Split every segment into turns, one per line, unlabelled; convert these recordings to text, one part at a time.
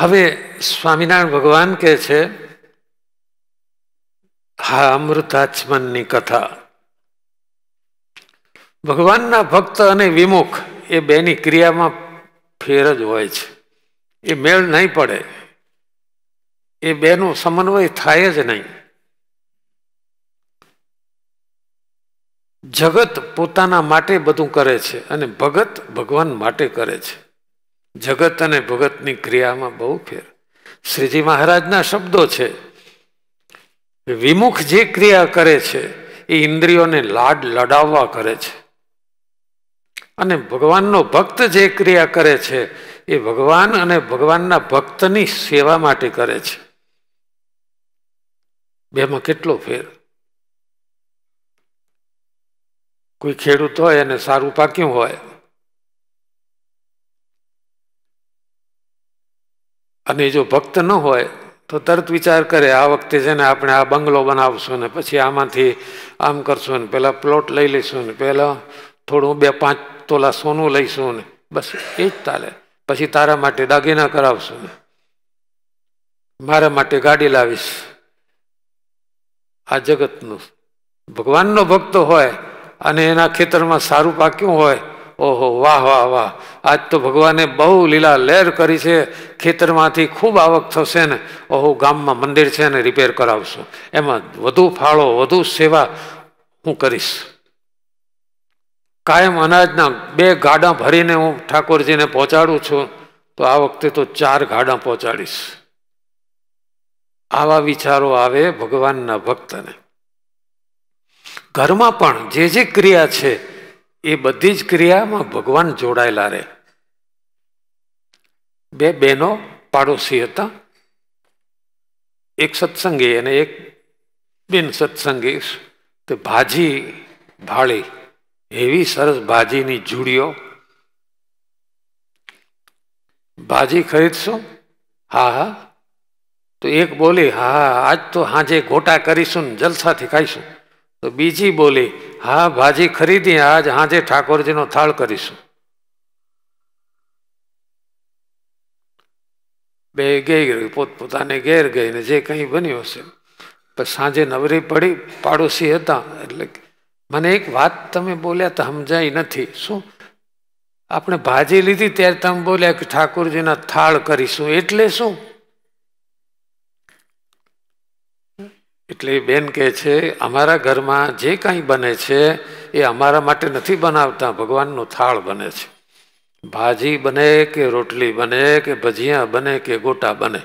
હવે સ્વામિનારાયણ ભગવાન કહે છે હા અમૃતાચમનની કથા ભગવાનના ભક્ત અને વિમુખ એ બેની ક્રિયામાં ફેર જ હોય છે એ મેળ નહીં પડે એ બેનો સમન્વય થાય જ નહીં જગત પોતાના માટે બધું કરે છે અને ભગત ભગવાન માટે કરે છે જગત અને ભગતની ક્રિયામાં બહુ ફેર શ્રીજી મહારાજના શબ્દો છે વિમુખ જે ક્રિયા કરે છે એ ઇન્દ્રિયોને લાડ લડાવવા કરે છે અને ભગવાનનો ભક્ત જે ક્રિયા કરે છે એ ભગવાન અને ભગવાનના ભક્તની સેવા માટે કરે છે બેમાં કેટલો ફેર કોઈ ખેડૂત હોય અને સારું પાક્યું હોય અને જો ભક્ત ન હોય તો તરત વિચાર કરે આ વખતે છે ને આપણે આ બંગલો બનાવશું ને પછી આમાંથી આમ કરશું ને પહેલાં પ્લોટ લઈ લઈશું ને પહેલાં થોડું બે પાંચ તોલા સોનું લઈશું ને બસ એ જ ચાલે પછી તારા માટે દાગીના કરાવશું ને મારા માટે ગાડી લાવીશ આ જગતનું ભગવાનનો ભક્ત હોય અને એના ખેતરમાં સારું પાક્યું હોય ઓહો વાહ વાહ વાહ આજ તો ભગવાને બહુ લીલા લહેર કરી છે ખેતરમાંથી ખૂબ આવક થશે ને ઓહો ગામમાં મંદિર છે ને રિપેર કરાવશો એમાં વધુ ફાળો વધુ સેવા હું કરીશ કાયમ અનાજના બે ગાડા ભરીને હું ઠાકોરજીને પહોંચાડું છું તો આ વખતે તો ચાર ગાડા પહોંચાડીશ આવા વિચારો આવે ભગવાનના ભક્તને ઘરમાં પણ જે જે ક્રિયા છે એ બધી જ ક્રિયામાં ભગવાન જોડાયેલા રહે બે બહેનો પાડોશી હતા એક સત્સંગી અને એક બિન સત્સંગી તે ભાજી ભાળી એવી સરસ ભાજીની જુડીઓ ભાજી ખરીદશો હા હા તો એક બોલી હા હા આજ તો હાજે ગોટા કરીશું ને જલસાથી ખાઈશું તો બીજી બોલી હા ભાજી ખરીદી આજ હાજે ઠાકોરજીનો થાળ કરીશું બે ગઈ પોતપોતાને ઘેર ગઈ ને જે કંઈ બન્યું હશે પણ સાંજે નવરી પડી પાડોશી હતા એટલે મને એક વાત તમે બોલ્યા તો સમજાઈ નથી શું આપણે ભાજી લીધી ત્યારે તમે બોલ્યા કે ઠાકોરજીના થાળ કરીશું એટલે શું એટલે બેન કહે છે અમારા ઘરમાં જે કાંઈ બને છે એ અમારા માટે નથી બનાવતા ભગવાનનો થાળ બને છે ભાજી બને કે રોટલી બને કે ભજીયા બને કે ગોટા બને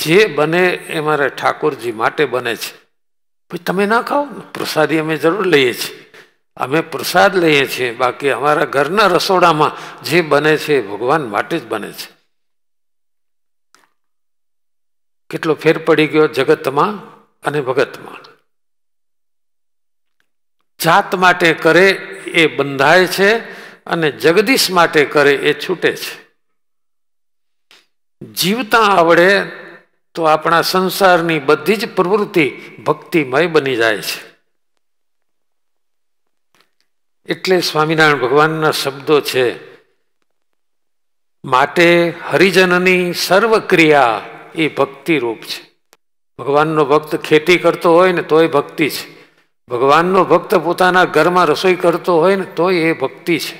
જે બને એ મારે ઠાકોરજી માટે બને છે પછી તમે ના ખાઓ ને પ્રસાદી અમે જરૂર લઈએ છીએ અમે પ્રસાદ લઈએ છીએ બાકી અમારા ઘરના રસોડામાં જે બને છે એ ભગવાન માટે જ બને છે કેટલો ફેર પડી ગયો જગતમાં અને ભગતમાં જાત માટે કરે એ બંધાય છે અને જગદીશ માટે કરે એ છૂટે છે જીવતા આવડે તો આપણા સંસારની બધી જ પ્રવૃત્તિ ભક્તિમય બની જાય છે એટલે સ્વામિનારાયણ ભગવાનના શબ્દો છે માટે હરિજનની સર્વક્રિયા ક્રિયા એ ભક્તિરૂપ છે ભગવાનનો ભક્ત ખેતી કરતો હોય ને તોય ભક્તિ છે ભગવાનનો ભક્ત પોતાના ઘરમાં રસોઈ કરતો હોય ને તોય એ ભક્તિ છે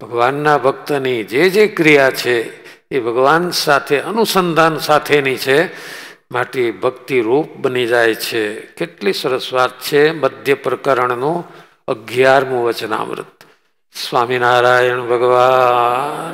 ભગવાનના ભક્તની જે જે ક્રિયા છે એ ભગવાન સાથે અનુસંધાન સાથેની છે માટે ભક્તિ રૂપ બની જાય છે કેટલી સરસ વાત છે મધ્ય પ્રકરણનું અગિયારમું વચનામૃત સ્વામિનારાયણ ભગવાન